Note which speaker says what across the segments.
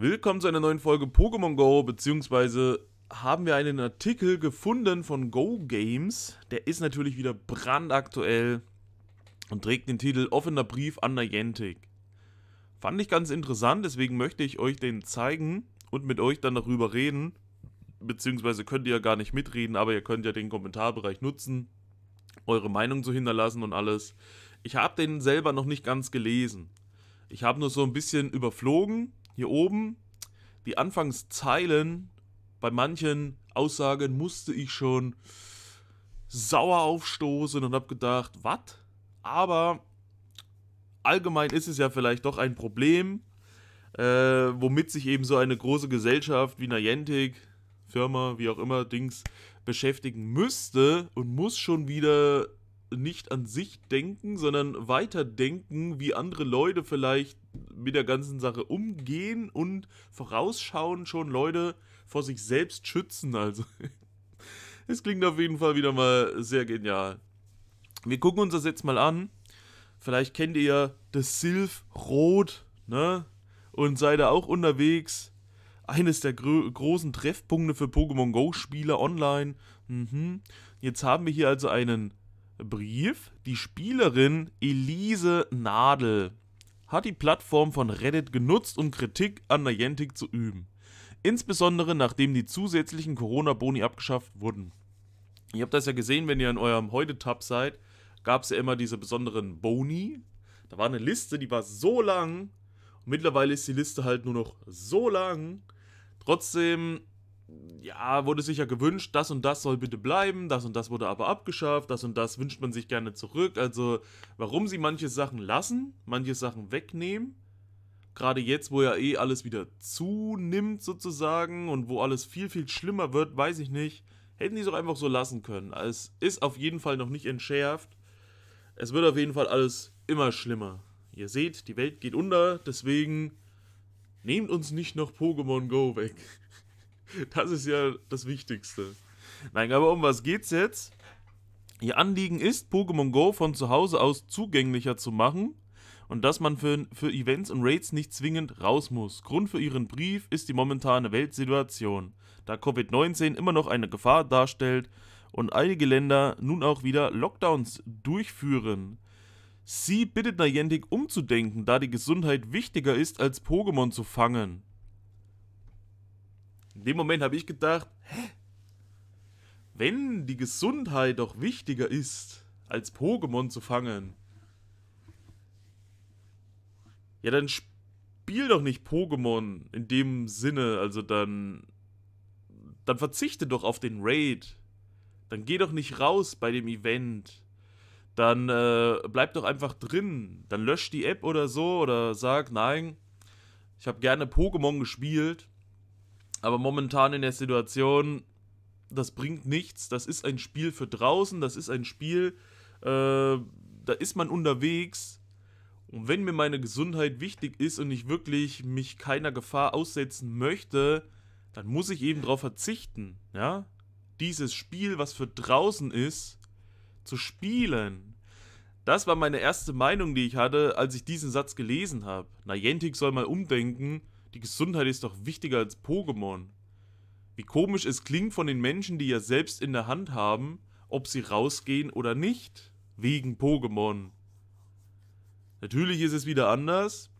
Speaker 1: Willkommen zu einer neuen Folge Pokémon Go, beziehungsweise haben wir einen Artikel gefunden von Go Games. Der ist natürlich wieder brandaktuell und trägt den Titel Offener Brief an Niantic. Fand ich ganz interessant, deswegen möchte ich euch den zeigen und mit euch dann darüber reden. Beziehungsweise könnt ihr ja gar nicht mitreden, aber ihr könnt ja den Kommentarbereich nutzen, eure Meinung zu hinterlassen und alles. Ich habe den selber noch nicht ganz gelesen. Ich habe nur so ein bisschen überflogen, hier oben, die Anfangszeilen, bei manchen Aussagen musste ich schon sauer aufstoßen und habe gedacht, was? Aber allgemein ist es ja vielleicht doch ein Problem, äh, womit sich eben so eine große Gesellschaft wie Niantic, Firma, wie auch immer, Dings beschäftigen müsste und muss schon wieder nicht an sich denken, sondern weiter denken, wie andere Leute vielleicht mit der ganzen Sache umgehen und vorausschauen schon Leute vor sich selbst schützen. Also, es klingt auf jeden Fall wieder mal sehr genial. Wir gucken uns das jetzt mal an. Vielleicht kennt ihr ja das Silph Rot, ne? Und seid ihr auch unterwegs. Eines der gro großen Treffpunkte für Pokémon Go-Spieler online. Mhm. Jetzt haben wir hier also einen Brief. Die Spielerin Elise Nadel hat die Plattform von Reddit genutzt, um Kritik an Niantic zu üben. Insbesondere nachdem die zusätzlichen Corona-Boni abgeschafft wurden. Ihr habt das ja gesehen, wenn ihr in eurem Heute-Tab seid, gab es ja immer diese besonderen Boni. Da war eine Liste, die war so lang. Und mittlerweile ist die Liste halt nur noch so lang. Trotzdem ja, wurde sich ja gewünscht, das und das soll bitte bleiben, das und das wurde aber abgeschafft, das und das wünscht man sich gerne zurück. Also, warum sie manche Sachen lassen, manche Sachen wegnehmen, gerade jetzt, wo ja eh alles wieder zunimmt sozusagen und wo alles viel, viel schlimmer wird, weiß ich nicht. Hätten die es auch einfach so lassen können. Es ist auf jeden Fall noch nicht entschärft. Es wird auf jeden Fall alles immer schlimmer. Ihr seht, die Welt geht unter, deswegen nehmt uns nicht noch Pokémon Go weg. Das ist ja das Wichtigste. Nein, aber um was geht's jetzt? Ihr Anliegen ist, Pokémon Go von zu Hause aus zugänglicher zu machen und dass man für, für Events und Raids nicht zwingend raus muss. Grund für ihren Brief ist die momentane Weltsituation, da Covid-19 immer noch eine Gefahr darstellt und einige Länder nun auch wieder Lockdowns durchführen. Sie bittet Niantic umzudenken, da die Gesundheit wichtiger ist als Pokémon zu fangen. In dem Moment habe ich gedacht, hä? Wenn die Gesundheit doch wichtiger ist, als Pokémon zu fangen, ja, dann spiel doch nicht Pokémon in dem Sinne, also dann. Dann verzichte doch auf den Raid. Dann geh doch nicht raus bei dem Event. Dann äh, bleib doch einfach drin. Dann lösch die App oder so oder sag, nein, ich habe gerne Pokémon gespielt. Aber momentan in der Situation, das bringt nichts. Das ist ein Spiel für draußen, das ist ein Spiel, äh, da ist man unterwegs. Und wenn mir meine Gesundheit wichtig ist und ich wirklich mich keiner Gefahr aussetzen möchte, dann muss ich eben darauf verzichten, ja? Dieses Spiel, was für draußen ist, zu spielen. Das war meine erste Meinung, die ich hatte, als ich diesen Satz gelesen habe. Na, Jentik soll mal umdenken die Gesundheit ist doch wichtiger als Pokémon. Wie komisch es klingt von den Menschen, die ja selbst in der Hand haben, ob sie rausgehen oder nicht. Wegen Pokémon. Natürlich ist es wieder anders.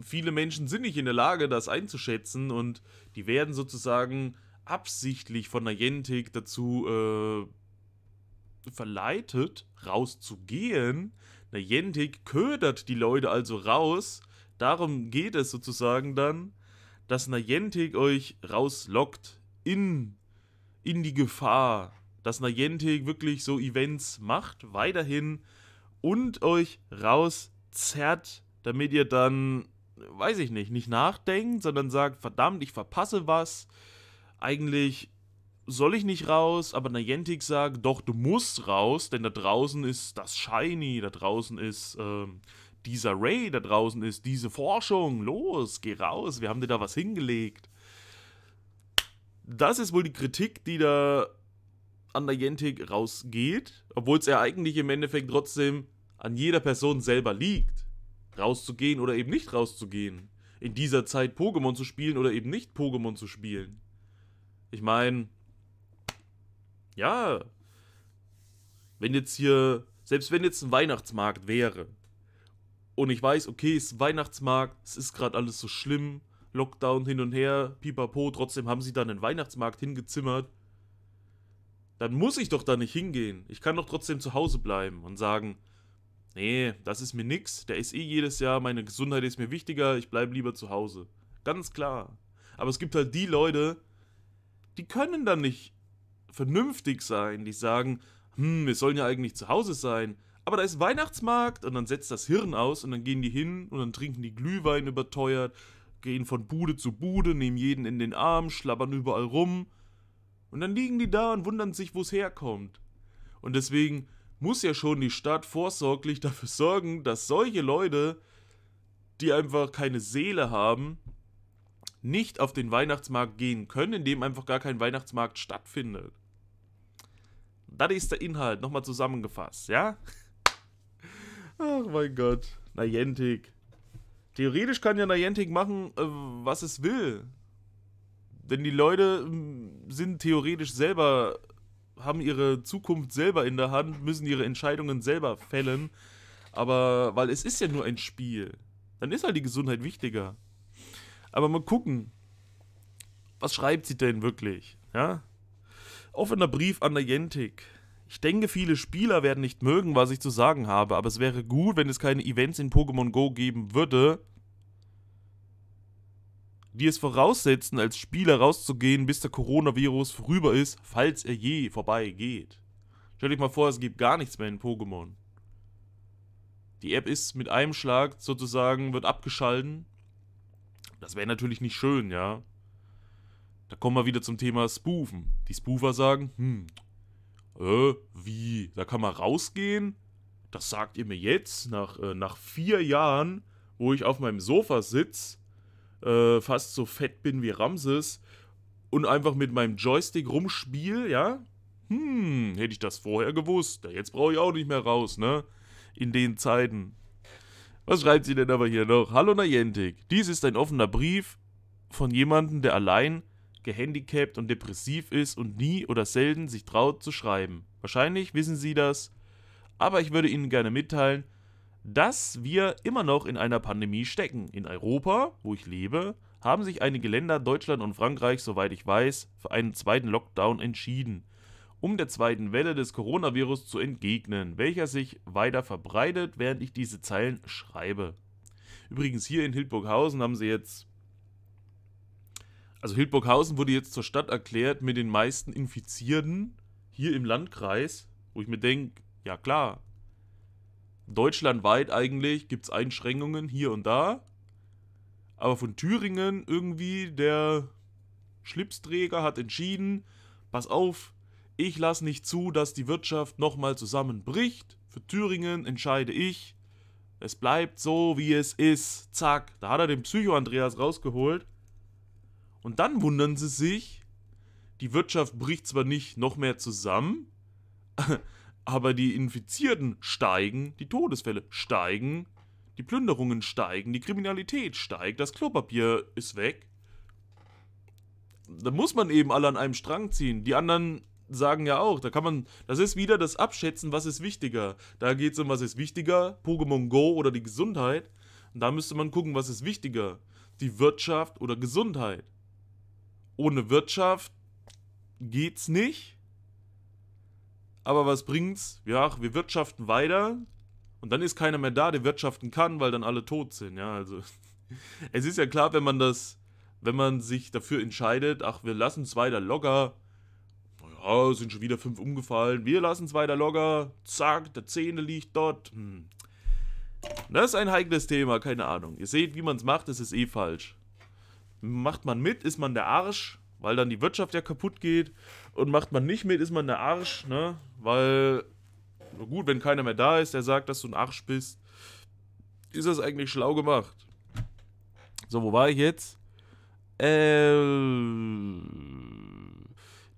Speaker 1: Viele Menschen sind nicht in der Lage, das einzuschätzen und die werden sozusagen absichtlich von Niantic dazu äh, verleitet, rauszugehen. Niantic ködert die Leute also raus, Darum geht es sozusagen dann, dass Niantic euch rauslockt in, in die Gefahr, dass Niantic wirklich so Events macht, weiterhin und euch rauszerrt, damit ihr dann, weiß ich nicht, nicht nachdenkt, sondern sagt, verdammt, ich verpasse was. Eigentlich soll ich nicht raus, aber Niantic sagt, doch, du musst raus, denn da draußen ist das Shiny, da draußen ist ähm, dieser Ray da draußen ist, diese Forschung, los, geh raus, wir haben dir da was hingelegt. Das ist wohl die Kritik, die da an der Jentik rausgeht, obwohl es ja eigentlich im Endeffekt trotzdem an jeder Person selber liegt, rauszugehen oder eben nicht rauszugehen. In dieser Zeit Pokémon zu spielen oder eben nicht Pokémon zu spielen. Ich meine, ja, wenn jetzt hier, selbst wenn jetzt ein Weihnachtsmarkt wäre und ich weiß, okay, es ist Weihnachtsmarkt, es ist gerade alles so schlimm, Lockdown hin und her, pipapo, trotzdem haben sie dann einen Weihnachtsmarkt hingezimmert. Dann muss ich doch da nicht hingehen. Ich kann doch trotzdem zu Hause bleiben und sagen, nee, das ist mir nix, der ist eh jedes Jahr, meine Gesundheit ist mir wichtiger, ich bleibe lieber zu Hause. Ganz klar. Aber es gibt halt die Leute, die können dann nicht vernünftig sein, die sagen, hm, wir sollen ja eigentlich zu Hause sein aber da ist Weihnachtsmarkt und dann setzt das Hirn aus und dann gehen die hin und dann trinken die Glühwein überteuert, gehen von Bude zu Bude, nehmen jeden in den Arm, schlabbern überall rum und dann liegen die da und wundern sich, wo es herkommt. Und deswegen muss ja schon die Stadt vorsorglich dafür sorgen, dass solche Leute, die einfach keine Seele haben, nicht auf den Weihnachtsmarkt gehen können, indem einfach gar kein Weihnachtsmarkt stattfindet. Das ist der Inhalt, nochmal zusammengefasst, ja? Ach mein Gott. Niantic. Theoretisch kann ja Niantic machen, äh, was es will. Denn die Leute hm, sind theoretisch selber, haben ihre Zukunft selber in der Hand, müssen ihre Entscheidungen selber fällen. Aber, weil es ist ja nur ein Spiel. Dann ist halt die Gesundheit wichtiger. Aber mal gucken. Was schreibt sie denn wirklich? Ja? Offener Brief an Niantic. Ich denke, viele Spieler werden nicht mögen, was ich zu sagen habe, aber es wäre gut, wenn es keine Events in Pokémon Go geben würde, die es voraussetzen, als Spieler rauszugehen, bis der Coronavirus vorüber ist, falls er je vorbei geht. Stell dich mal vor, es gibt gar nichts mehr in Pokémon. Die App ist mit einem Schlag sozusagen, wird abgeschalten. Das wäre natürlich nicht schön, ja. Da kommen wir wieder zum Thema Spoofen. Die Spoofer sagen, hm, äh, wie, da kann man rausgehen? Das sagt ihr mir jetzt, nach, äh, nach vier Jahren, wo ich auf meinem Sofa sitze, äh, fast so fett bin wie Ramses und einfach mit meinem Joystick rumspiel, ja? Hm, hätte ich das vorher gewusst. Jetzt brauche ich auch nicht mehr raus, ne? In den Zeiten. Was schreibt sie denn aber hier noch? Hallo Niantic, dies ist ein offener Brief von jemandem, der allein gehandicapt und depressiv ist und nie oder selten sich traut zu schreiben. Wahrscheinlich wissen Sie das, aber ich würde Ihnen gerne mitteilen, dass wir immer noch in einer Pandemie stecken. In Europa, wo ich lebe, haben sich einige Länder, Deutschland und Frankreich, soweit ich weiß, für einen zweiten Lockdown entschieden, um der zweiten Welle des Coronavirus zu entgegnen, welcher sich weiter verbreitet, während ich diese Zeilen schreibe. Übrigens hier in Hildburghausen haben sie jetzt also Hildburghausen wurde jetzt zur Stadt erklärt mit den meisten Infizierten hier im Landkreis, wo ich mir denke, ja klar, deutschlandweit eigentlich gibt es Einschränkungen hier und da, aber von Thüringen irgendwie der Schlipsträger hat entschieden, pass auf, ich lasse nicht zu, dass die Wirtschaft nochmal zusammenbricht. Für Thüringen entscheide ich, es bleibt so, wie es ist. Zack, da hat er den Psycho-Andreas rausgeholt. Und dann wundern sie sich, die Wirtschaft bricht zwar nicht noch mehr zusammen, aber die Infizierten steigen, die Todesfälle steigen, die Plünderungen steigen, die Kriminalität steigt, das Klopapier ist weg. Da muss man eben alle an einem Strang ziehen. Die anderen sagen ja auch, da kann man, das ist wieder das Abschätzen, was ist wichtiger. Da geht es um, was ist wichtiger, Pokémon Go oder die Gesundheit. Und da müsste man gucken, was ist wichtiger, die Wirtschaft oder Gesundheit ohne Wirtschaft geht's nicht. Aber was bringt's? Ja, wir wirtschaften weiter und dann ist keiner mehr da, der wirtschaften kann, weil dann alle tot sind. Ja, also es ist ja klar, wenn man das, wenn man sich dafür entscheidet, ach, wir lassen es weiter locker. Naja, sind schon wieder fünf umgefallen. Wir lassen es weiter locker. Zack, der Zähne liegt dort. Hm. Das ist ein heikles Thema, keine Ahnung. Ihr seht, wie man es macht, das ist eh falsch. Macht man mit, ist man der Arsch, weil dann die Wirtschaft ja kaputt geht. Und macht man nicht mit, ist man der Arsch, ne? Weil, gut, wenn keiner mehr da ist, der sagt, dass du ein Arsch bist, ist das eigentlich schlau gemacht. So, wo war ich jetzt? Äh.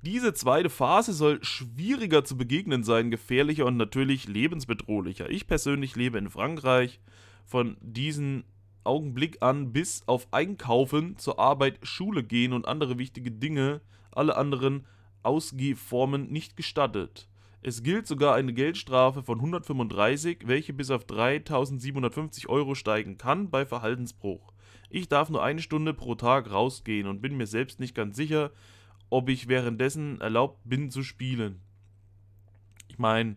Speaker 1: Diese zweite Phase soll schwieriger zu begegnen sein, gefährlicher und natürlich lebensbedrohlicher. Ich persönlich lebe in Frankreich. Von diesen Augenblick an bis auf Einkaufen, zur Arbeit, Schule gehen und andere wichtige Dinge, alle anderen Ausgehformen nicht gestattet. Es gilt sogar eine Geldstrafe von 135, welche bis auf 3750 Euro steigen kann bei Verhaltensbruch. Ich darf nur eine Stunde pro Tag rausgehen und bin mir selbst nicht ganz sicher, ob ich währenddessen erlaubt bin zu spielen. Ich meine,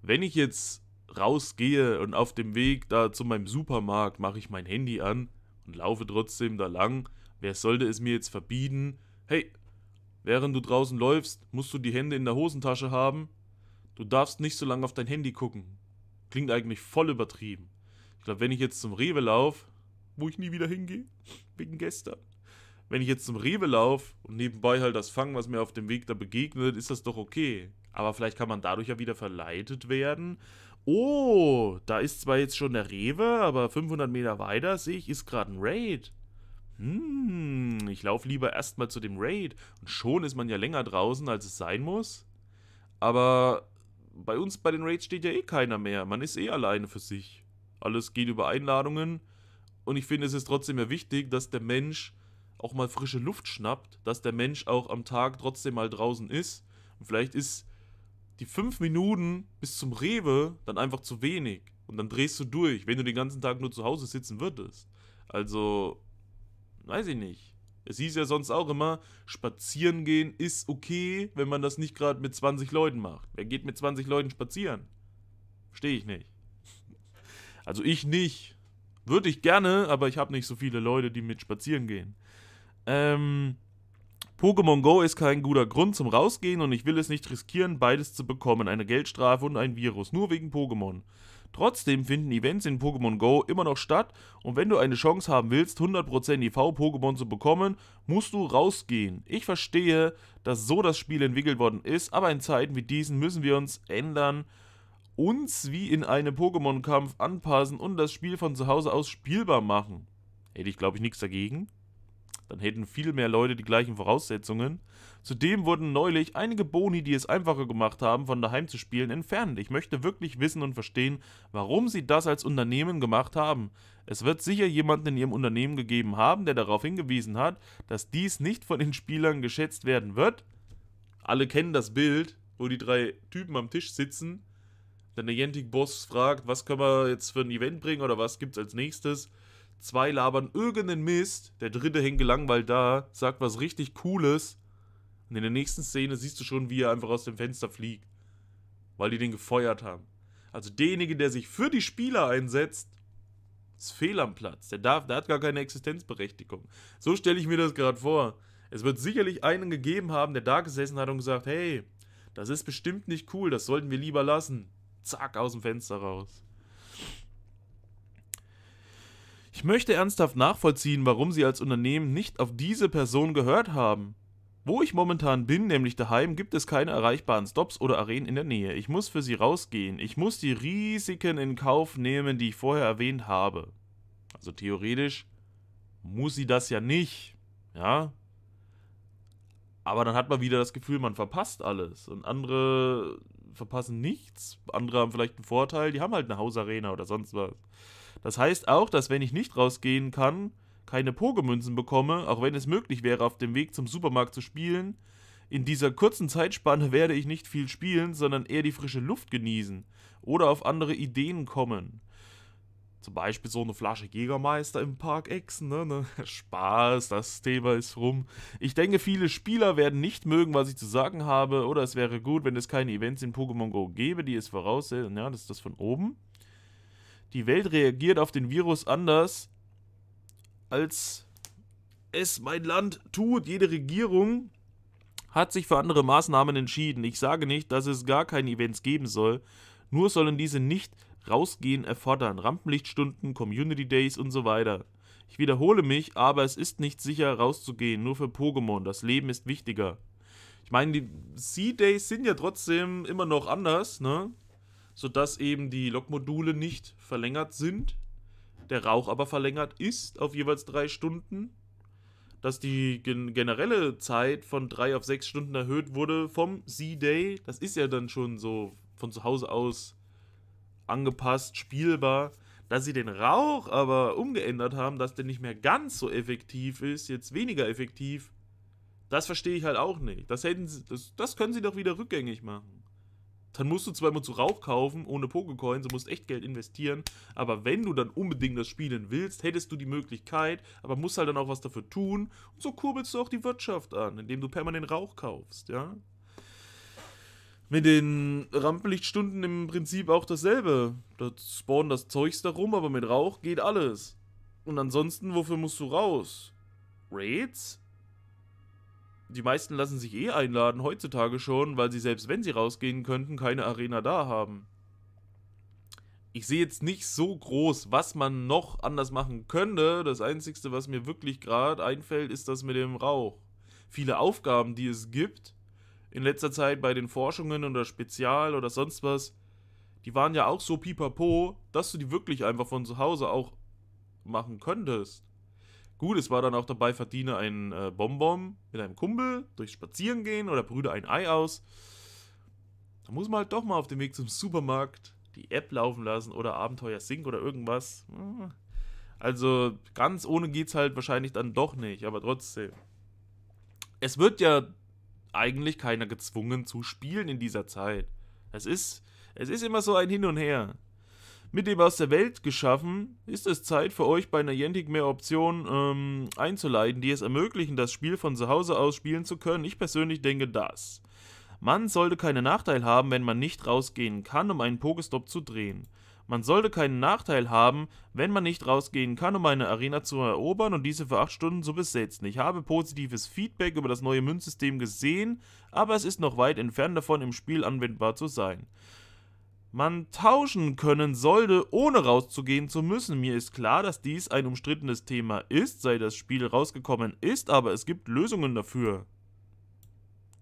Speaker 1: wenn ich jetzt rausgehe und auf dem Weg da zu meinem Supermarkt mache ich mein Handy an und laufe trotzdem da lang. Wer sollte es mir jetzt verbieten? Hey, während du draußen läufst, musst du die Hände in der Hosentasche haben. Du darfst nicht so lange auf dein Handy gucken. Klingt eigentlich voll übertrieben. Ich glaube, wenn ich jetzt zum Rewe laufe, wo ich nie wieder hingehe, wegen gestern. Wenn ich jetzt zum Rewe laufe und nebenbei halt das fange, was mir auf dem Weg da begegnet, ist das doch okay. Aber vielleicht kann man dadurch ja wieder verleitet werden, Oh, da ist zwar jetzt schon der Rewe, aber 500 Meter weiter, sehe ich, ist gerade ein Raid. Hm, ich laufe lieber erstmal zu dem Raid. Und schon ist man ja länger draußen, als es sein muss. Aber bei uns bei den Raids steht ja eh keiner mehr. Man ist eh alleine für sich. Alles geht über Einladungen. Und ich finde, es ist trotzdem ja wichtig, dass der Mensch auch mal frische Luft schnappt. Dass der Mensch auch am Tag trotzdem mal draußen ist. Und vielleicht ist die fünf Minuten bis zum Rewe dann einfach zu wenig. Und dann drehst du durch, wenn du den ganzen Tag nur zu Hause sitzen würdest. Also, weiß ich nicht. Es hieß ja sonst auch immer, spazieren gehen ist okay, wenn man das nicht gerade mit 20 Leuten macht. Wer geht mit 20 Leuten spazieren? Verstehe ich nicht. Also ich nicht. Würde ich gerne, aber ich habe nicht so viele Leute, die mit spazieren gehen. Ähm, Pokémon Go ist kein guter Grund zum Rausgehen und ich will es nicht riskieren, beides zu bekommen, eine Geldstrafe und ein Virus, nur wegen Pokémon. Trotzdem finden Events in Pokémon Go immer noch statt und wenn du eine Chance haben willst, 100% IV-Pokémon e zu bekommen, musst du rausgehen. Ich verstehe, dass so das Spiel entwickelt worden ist, aber in Zeiten wie diesen müssen wir uns ändern, uns wie in einem Pokémon-Kampf anpassen und das Spiel von zu Hause aus spielbar machen. Hätte ich glaube ich nichts dagegen. Dann hätten viel mehr Leute die gleichen Voraussetzungen. Zudem wurden neulich einige Boni, die es einfacher gemacht haben, von daheim zu spielen, entfernt. Ich möchte wirklich wissen und verstehen, warum sie das als Unternehmen gemacht haben. Es wird sicher jemanden in ihrem Unternehmen gegeben haben, der darauf hingewiesen hat, dass dies nicht von den Spielern geschätzt werden wird. Alle kennen das Bild, wo die drei Typen am Tisch sitzen. Dann der Yantic-Boss fragt, was können wir jetzt für ein Event bringen oder was gibt's als nächstes zwei labern irgendeinen Mist, der dritte hängt gelangweilt da, sagt was richtig Cooles und in der nächsten Szene siehst du schon, wie er einfach aus dem Fenster fliegt, weil die den gefeuert haben. Also derjenige, der sich für die Spieler einsetzt, ist fehl am Platz. Der, darf, der hat gar keine Existenzberechtigung. So stelle ich mir das gerade vor. Es wird sicherlich einen gegeben haben, der da gesessen hat und gesagt, hey, das ist bestimmt nicht cool, das sollten wir lieber lassen. Zack, aus dem Fenster raus. Ich möchte ernsthaft nachvollziehen, warum Sie als Unternehmen nicht auf diese Person gehört haben. Wo ich momentan bin, nämlich daheim, gibt es keine erreichbaren Stops oder Arenen in der Nähe. Ich muss für sie rausgehen. Ich muss die Risiken in Kauf nehmen, die ich vorher erwähnt habe. Also theoretisch muss sie das ja nicht. Ja? Aber dann hat man wieder das Gefühl, man verpasst alles. Und andere verpassen nichts. Andere haben vielleicht einen Vorteil. Die haben halt eine Hausarena oder sonst was. Das heißt auch, dass wenn ich nicht rausgehen kann, keine Pogemünzen bekomme, auch wenn es möglich wäre, auf dem Weg zum Supermarkt zu spielen. In dieser kurzen Zeitspanne werde ich nicht viel spielen, sondern eher die frische Luft genießen oder auf andere Ideen kommen. Zum Beispiel so eine Flasche Jägermeister im Park Exen, ne, ne? Spaß, das Thema ist rum. Ich denke, viele Spieler werden nicht mögen, was ich zu sagen habe, oder es wäre gut, wenn es keine Events in Pokémon Go gäbe, die es voraussetzen. Ja, das ist das von oben die Welt reagiert auf den Virus anders, als es mein Land tut. Jede Regierung hat sich für andere Maßnahmen entschieden. Ich sage nicht, dass es gar keine Events geben soll. Nur sollen diese nicht rausgehen erfordern. Rampenlichtstunden, Community Days und so weiter. Ich wiederhole mich, aber es ist nicht sicher rauszugehen, nur für Pokémon. Das Leben ist wichtiger. Ich meine, die Sea Days sind ja trotzdem immer noch anders, ne? sodass eben die Lokmodule nicht verlängert sind, der Rauch aber verlängert ist auf jeweils drei Stunden, dass die gen generelle Zeit von drei auf sechs Stunden erhöht wurde vom Z-Day. Das ist ja dann schon so von zu Hause aus angepasst, spielbar. Dass sie den Rauch aber umgeändert haben, dass der nicht mehr ganz so effektiv ist, jetzt weniger effektiv, das verstehe ich halt auch nicht. Das, hätten sie, das, das können sie doch wieder rückgängig machen dann musst du zwar immer zu Rauch kaufen, ohne Pokécoins, du musst echt Geld investieren, aber wenn du dann unbedingt das spielen willst, hättest du die Möglichkeit, aber musst halt dann auch was dafür tun und so kurbelst du auch die Wirtschaft an, indem du permanent Rauch kaufst, ja. Mit den Rampenlichtstunden im Prinzip auch dasselbe. Da spawnen das Zeugs da rum, aber mit Rauch geht alles. Und ansonsten, wofür musst du raus? Raids? die meisten lassen sich eh einladen, heutzutage schon, weil sie selbst wenn sie rausgehen könnten, keine Arena da haben. Ich sehe jetzt nicht so groß, was man noch anders machen könnte. Das Einzige, was mir wirklich gerade einfällt, ist das mit dem Rauch. Viele Aufgaben, die es gibt, in letzter Zeit bei den Forschungen oder Spezial oder sonst was, die waren ja auch so pipapo, dass du die wirklich einfach von zu Hause auch machen könntest. Gut, es war dann auch dabei, verdiene ein äh, Bonbon mit einem Kumpel durch Spazieren gehen oder brüde ein Ei aus. Da muss man halt doch mal auf dem Weg zum Supermarkt die App laufen lassen oder Abenteuer Sync oder irgendwas. Also ganz ohne geht's halt wahrscheinlich dann doch nicht, aber trotzdem. Es wird ja eigentlich keiner gezwungen zu spielen in dieser Zeit. Es ist, es ist immer so ein Hin und Her mit dem aus der Welt geschaffen, ist es Zeit für euch bei Niantic mehr Optionen ähm, einzuleiten, die es ermöglichen, das Spiel von zu Hause aus spielen zu können. Ich persönlich denke das. Man sollte keinen Nachteil haben, wenn man nicht rausgehen kann, um einen Pokestop zu drehen. Man sollte keinen Nachteil haben, wenn man nicht rausgehen kann, um eine Arena zu erobern und diese für 8 Stunden zu besetzen. Ich habe positives Feedback über das neue Münzsystem gesehen, aber es ist noch weit entfernt davon, im Spiel anwendbar zu sein man tauschen können sollte, ohne rauszugehen zu müssen. Mir ist klar, dass dies ein umstrittenes Thema ist, sei das Spiel rausgekommen ist, aber es gibt Lösungen dafür.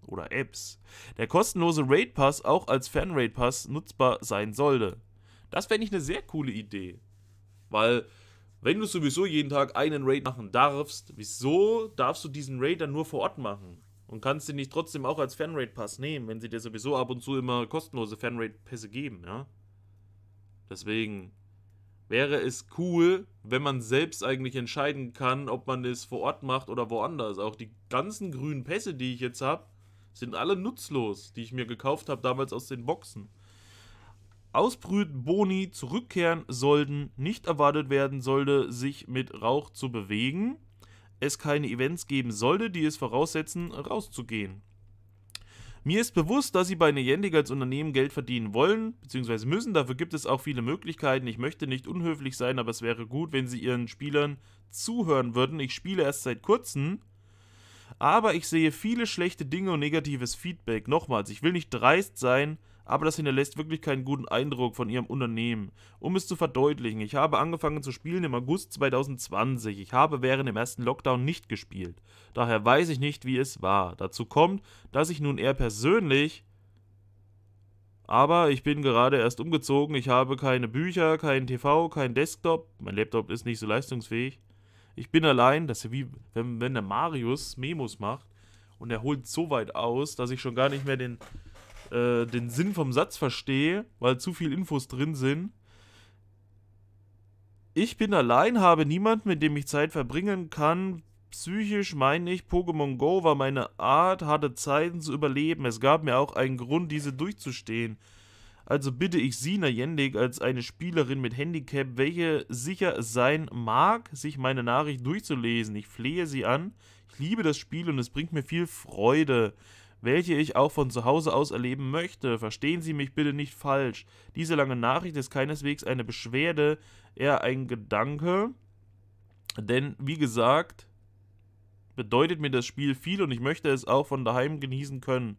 Speaker 1: Oder Apps. Der kostenlose Raid Pass auch als Fan Raid Pass nutzbar sein sollte. Das fände ich eine sehr coole Idee. Weil, wenn du sowieso jeden Tag einen Raid machen darfst, wieso darfst du diesen Raid dann nur vor Ort machen? Und kannst du nicht trotzdem auch als Fanrate-Pass nehmen, wenn sie dir sowieso ab und zu immer kostenlose Fanrate-Pässe geben, ja? Deswegen wäre es cool, wenn man selbst eigentlich entscheiden kann, ob man es vor Ort macht oder woanders. Auch die ganzen grünen Pässe, die ich jetzt habe, sind alle nutzlos, die ich mir gekauft habe damals aus den Boxen. Ausbrüht Boni zurückkehren sollten, nicht erwartet werden sollte, sich mit Rauch zu bewegen es keine Events geben sollte, die es voraussetzen, rauszugehen. Mir ist bewusst, dass Sie bei Niantic als Unternehmen Geld verdienen wollen bzw. müssen. Dafür gibt es auch viele Möglichkeiten. Ich möchte nicht unhöflich sein, aber es wäre gut, wenn Sie Ihren Spielern zuhören würden. Ich spiele erst seit kurzem, aber ich sehe viele schlechte Dinge und negatives Feedback. Nochmals, ich will nicht dreist sein, aber das hinterlässt wirklich keinen guten Eindruck von ihrem Unternehmen. Um es zu verdeutlichen, ich habe angefangen zu spielen im August 2020. Ich habe während dem ersten Lockdown nicht gespielt. Daher weiß ich nicht, wie es war. Dazu kommt, dass ich nun eher persönlich. Aber ich bin gerade erst umgezogen. Ich habe keine Bücher, keinen TV, keinen Desktop. Mein Laptop ist nicht so leistungsfähig. Ich bin allein. Das ist wie wenn, wenn der Marius Memos macht. Und er holt so weit aus, dass ich schon gar nicht mehr den äh, den Sinn vom Satz verstehe, weil zu viel Infos drin sind. Ich bin allein, habe niemanden, mit dem ich Zeit verbringen kann. Psychisch meine ich, Pokémon Go war meine Art, harte Zeiten zu überleben. Es gab mir auch einen Grund, diese durchzustehen. Also bitte ich Sina Jendig als eine Spielerin mit Handicap, welche sicher sein mag, sich meine Nachricht durchzulesen. Ich flehe sie an. Ich liebe das Spiel und es bringt mir viel Freude welche ich auch von zu Hause aus erleben möchte. Verstehen Sie mich bitte nicht falsch. Diese lange Nachricht ist keineswegs eine Beschwerde, eher ein Gedanke. Denn, wie gesagt, bedeutet mir das Spiel viel und ich möchte es auch von daheim genießen können.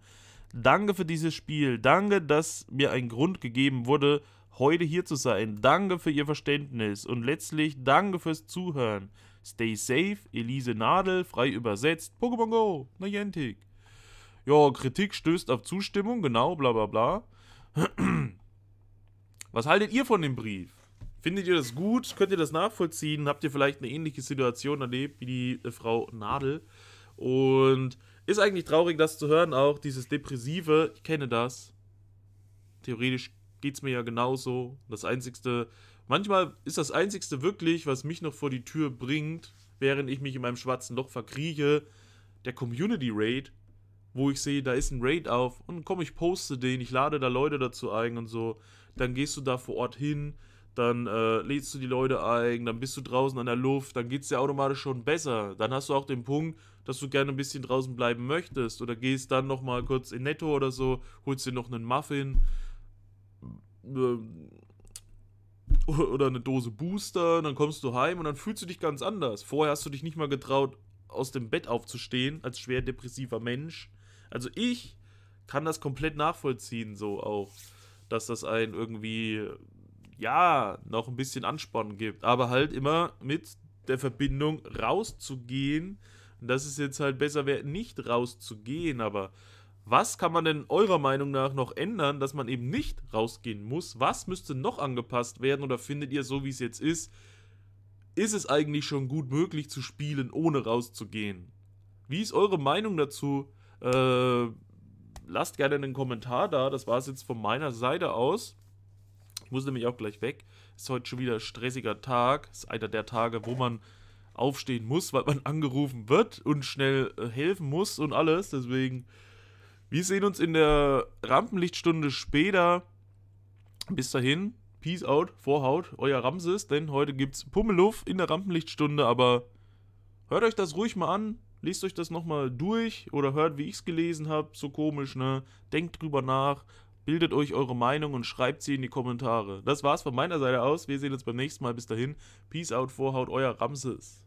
Speaker 1: Danke für dieses Spiel. Danke, dass mir ein Grund gegeben wurde, heute hier zu sein. Danke für Ihr Verständnis und letztlich danke fürs Zuhören. Stay safe, Elise Nadel, frei übersetzt, Pokémon Go, Niantic ja, Kritik stößt auf Zustimmung, genau, bla bla bla. Was haltet ihr von dem Brief? Findet ihr das gut? Könnt ihr das nachvollziehen? Habt ihr vielleicht eine ähnliche Situation erlebt wie die äh, Frau Nadel? Und ist eigentlich traurig, das zu hören, auch dieses Depressive. Ich kenne das. Theoretisch geht es mir ja genauso. Das Einzigste, manchmal ist das Einzigste wirklich, was mich noch vor die Tür bringt, während ich mich in meinem schwarzen Loch verkrieche, der Community Raid wo ich sehe, da ist ein Raid auf und komm, ich poste den, ich lade da Leute dazu ein und so. Dann gehst du da vor Ort hin, dann äh, lädst du die Leute ein, dann bist du draußen an der Luft, dann geht es dir automatisch schon besser. Dann hast du auch den Punkt, dass du gerne ein bisschen draußen bleiben möchtest oder gehst dann nochmal kurz in Netto oder so, holst dir noch einen Muffin ähm, oder eine Dose Booster, dann kommst du heim und dann fühlst du dich ganz anders. Vorher hast du dich nicht mal getraut, aus dem Bett aufzustehen als schwer depressiver Mensch also ich kann das komplett nachvollziehen, so auch, dass das einen irgendwie, ja, noch ein bisschen Ansporn gibt, aber halt immer mit der Verbindung rauszugehen. Und das ist jetzt halt besser wäre, nicht rauszugehen, aber was kann man denn eurer Meinung nach noch ändern, dass man eben nicht rausgehen muss? Was müsste noch angepasst werden oder findet ihr so, wie es jetzt ist, ist es eigentlich schon gut möglich zu spielen, ohne rauszugehen? Wie ist eure Meinung dazu? Äh, lasst gerne einen Kommentar da. Das war es jetzt von meiner Seite aus. Ich muss nämlich auch gleich weg. Ist heute schon wieder ein stressiger Tag. Ist einer der Tage, wo man aufstehen muss, weil man angerufen wird und schnell äh, helfen muss und alles. Deswegen, wir sehen uns in der Rampenlichtstunde später. Bis dahin, Peace out, Vorhaut, euer Ramses, denn heute gibt's Pummeluff in der Rampenlichtstunde, aber hört euch das ruhig mal an lest euch das nochmal durch oder hört, wie ich es gelesen habe, so komisch, ne? Denkt drüber nach, bildet euch eure Meinung und schreibt sie in die Kommentare. Das war's von meiner Seite aus. Wir sehen uns beim nächsten Mal. Bis dahin, Peace out, Vorhaut, euer Ramses.